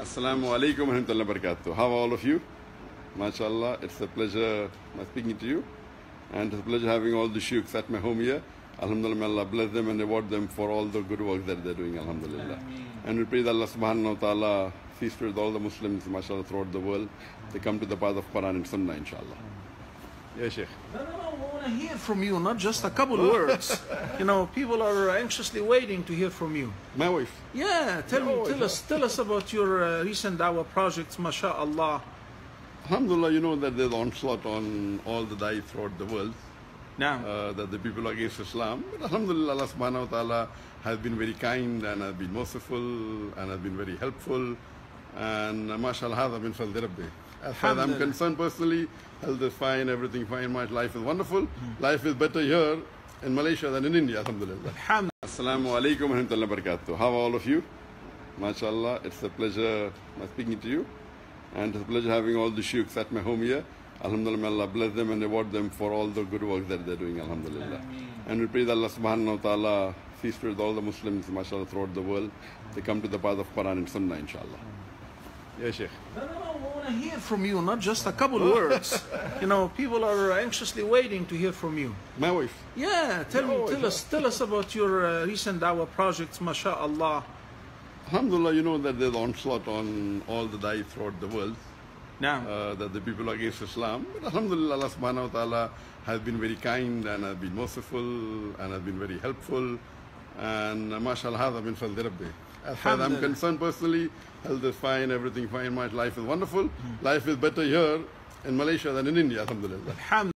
Assalamu alaikum wa How are all of you? MashaAllah, it's a pleasure speaking to you and it's a pleasure having all the sheikhs at my home here. Alhamdulillah, Allah bless them and reward them for all the good work that they're doing, Alhamdulillah. And we pray that Allah subhanahu wa ta'ala sees with all the Muslims, mashallah, throughout the world. They come to the path of Quran and Sunnah, inshallah. Yes, Sheikh. No, no, no. We want to hear from you, not just a couple oh. words. You know, people are anxiously waiting to hear from you. My wife. Yeah. Tell, me, tell us tell us about your uh, recent hour projects, mashallah. Alhamdulillah, you know that there's onslaught on all the dais throughout the world. Now. Uh, that the people are against Islam. But Alhamdulillah, Allah subhanahu wa ta'ala has been very kind and has been merciful and has been very helpful. And uh, mashallah, has been fadl as far as I'm concerned personally, health is fine, everything fine, my life is wonderful. Hmm. Life is better here in Malaysia than in India, alhamdulillah. alhamdulillah. Assalamu alaikum warahmatullahi wabarakatuh. How are all of you? MashaAllah, it's a pleasure speaking to you. And it's a pleasure having all the sheikhs at my home here. Alhamdulillah, Allah bless them and reward them for all the good work that they're doing, alhamdulillah. Ameen. And we pray that Allah subhanahu wa ta'ala feast with all the Muslims, mashallah, throughout the world. They come to the path of Quran and Sunnah, inshallah. Yes, Sheikh. No, no, no. We want to hear from you, not just a couple words. you know, people are anxiously waiting to hear from you. My wife. Yeah, tell me, tell us, tell us about your uh, recent our projects, mashallah. Alhamdulillah, you know that there's onslaught on all the dai throughout the world. Now. Uh, that the people are against Islam. But Alhamdulillah, Allah subhanahu wa ta'ala has been very kind and has been merciful and has been very helpful. And uh, mashallah, has been as far as I'm concerned personally, health is fine, everything fine, my life is wonderful. Mm. Life is better here in Malaysia than in India, alhamdulillah. alhamdulillah.